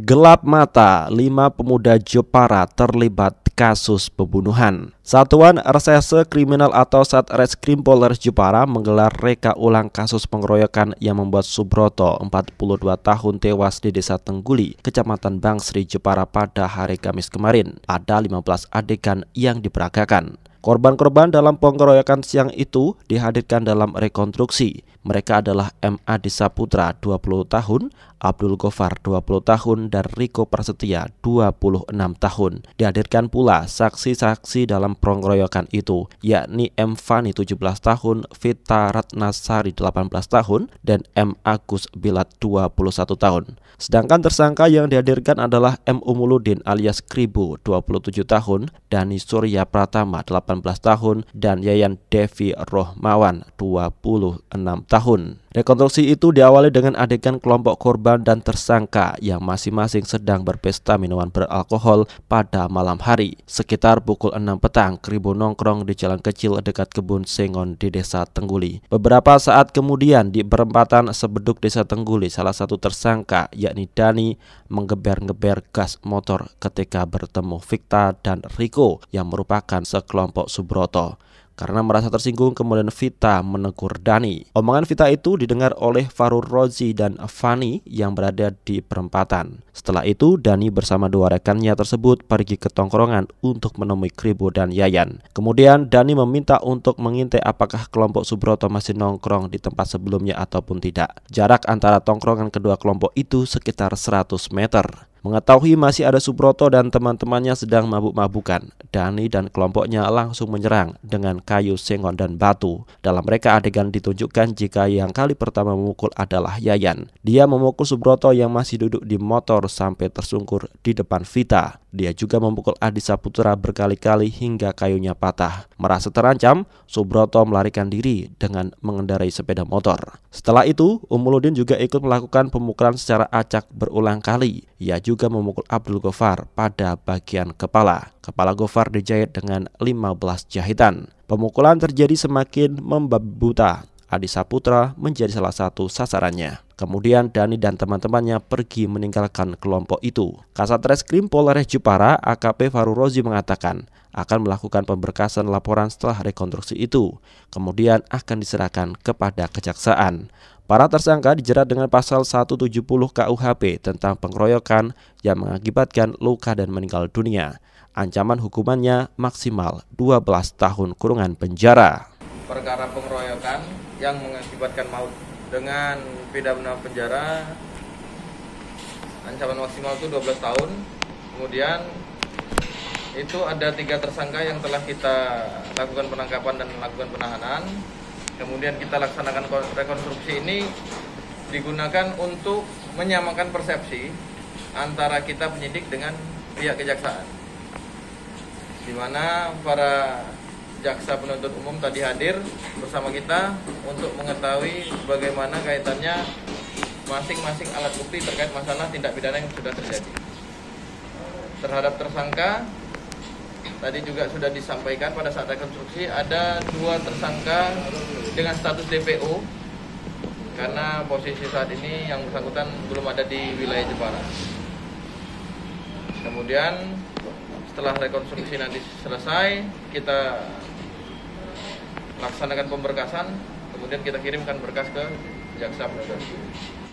Gelap mata, lima pemuda Jepara terlibat kasus pembunuhan. Satuan Reserse Kriminal atau Satreskrim Polres Jepara menggelar reka ulang kasus pengeroyokan yang membuat Subroto, 42 tahun tewas di Desa Tengguli, Kecamatan Bangsri, Jepara pada hari Kamis kemarin. Ada 15 adegan yang diperagakan. Korban-korban dalam pengeroyokan siang itu dihadirkan dalam rekonstruksi. Mereka adalah M. Desa Putra 20 tahun, Abdul Gofar 20 tahun, dan Riko Prasetya 26 tahun. Dihadirkan pula saksi-saksi dalam pengeroyokan itu, yakni M. Fani 17 tahun, Vita Ratnasari 18 tahun, dan M. Agus Bilat 21 tahun. Sedangkan tersangka yang dihadirkan adalah M. Umuludin alias Kribu, 27 tahun, Dani Surya Pratama 18 18 tahun dan Yayan Devi Rohmawan 26 tahun. Rekonstruksi itu diawali dengan adegan kelompok korban dan tersangka yang masing-masing sedang berpesta minuman beralkohol pada malam hari. Sekitar pukul 6 petang, Kribo nongkrong di jalan kecil dekat kebun Sengon di desa Tengguli. Beberapa saat kemudian di perempatan Sebeduk desa Tengguli, salah satu tersangka yakni Dani menggeber-geber gas motor ketika bertemu Victa dan Riko yang merupakan sekelompok Subroto karena merasa tersinggung kemudian Vita menegur Dani. Omongan Vita itu didengar oleh Farur Rozi dan Fani yang berada di perempatan. Setelah itu Dani bersama dua rekannya tersebut pergi ke tongkrongan untuk menemui Kribo dan Yayan. Kemudian Dani meminta untuk mengintai apakah kelompok Subroto masih nongkrong di tempat sebelumnya ataupun tidak. Jarak antara tongkrongan kedua kelompok itu sekitar 100 meter. Mengetahui masih ada Subroto dan teman-temannya sedang mabuk-mabukan, Dani dan kelompoknya langsung menyerang dengan kayu, sengon, dan batu. Dalam mereka adegan ditunjukkan jika yang kali pertama memukul adalah Yayan. Dia memukul Subroto yang masih duduk di motor sampai tersungkur di depan Vita. Dia juga memukul Adi Saputra berkali-kali hingga kayunya patah. Merasa terancam, Subroto melarikan diri dengan mengendarai sepeda motor. Setelah itu, Umuludin juga ikut melakukan pemukulan secara acak berulang kali. Ia juga memukul Abdul Gofar pada bagian kepala. Kepala Gofar dijahit dengan 15 jahitan. Pemukulan terjadi semakin membabi buta. Adi Saputra menjadi salah satu sasarannya. Kemudian Dani dan teman-temannya pergi meninggalkan kelompok itu. Kasat Reskrim Polres Jepara AKP Faru Rozi mengatakan, akan melakukan pemberkasan laporan setelah rekonstruksi itu, kemudian akan diserahkan kepada kejaksaan. Para tersangka dijerat dengan pasal 170 KUHP tentang pengeroyokan yang mengakibatkan luka dan meninggal dunia. Ancaman hukumannya maksimal 12 tahun kurungan penjara. Perkara pengeroyokan yang mengakibatkan maut dengan pidana penjara ancaman maksimal itu 12 tahun. Kemudian itu ada tiga tersangka yang telah kita lakukan penangkapan dan lakukan penahanan. Kemudian kita laksanakan rekonstruksi ini digunakan untuk menyamakan persepsi antara kita penyidik dengan pihak kejaksaan. Di mana para jaksa penuntut umum tadi hadir bersama kita untuk mengetahui bagaimana kaitannya masing-masing alat bukti terkait masalah tindak pidana yang sudah terjadi. Terhadap tersangka tadi juga sudah disampaikan pada saat rekonstruksi ada dua tersangka dengan status DPO karena posisi saat ini yang bersangkutan belum ada di wilayah Jepara. Kemudian setelah rekonstruksi nanti selesai kita laksanakan pemberkasan kemudian kita kirimkan berkas ke jaksa penuntut